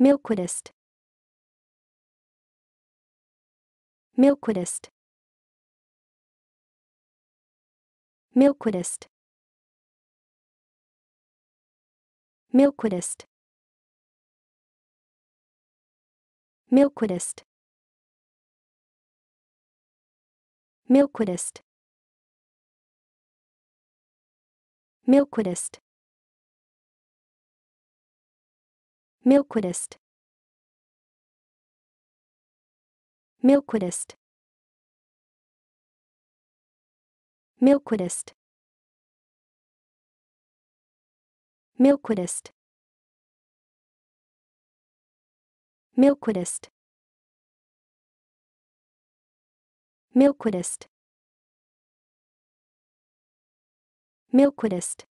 Milquidist. Milquidist. Milquidist. Milquidist. Milquidist. Milquidist. Milquidist. Milquidist. Milquidist. Milquidist. Milquidist. Milquidist. Milquidist. Milquidist.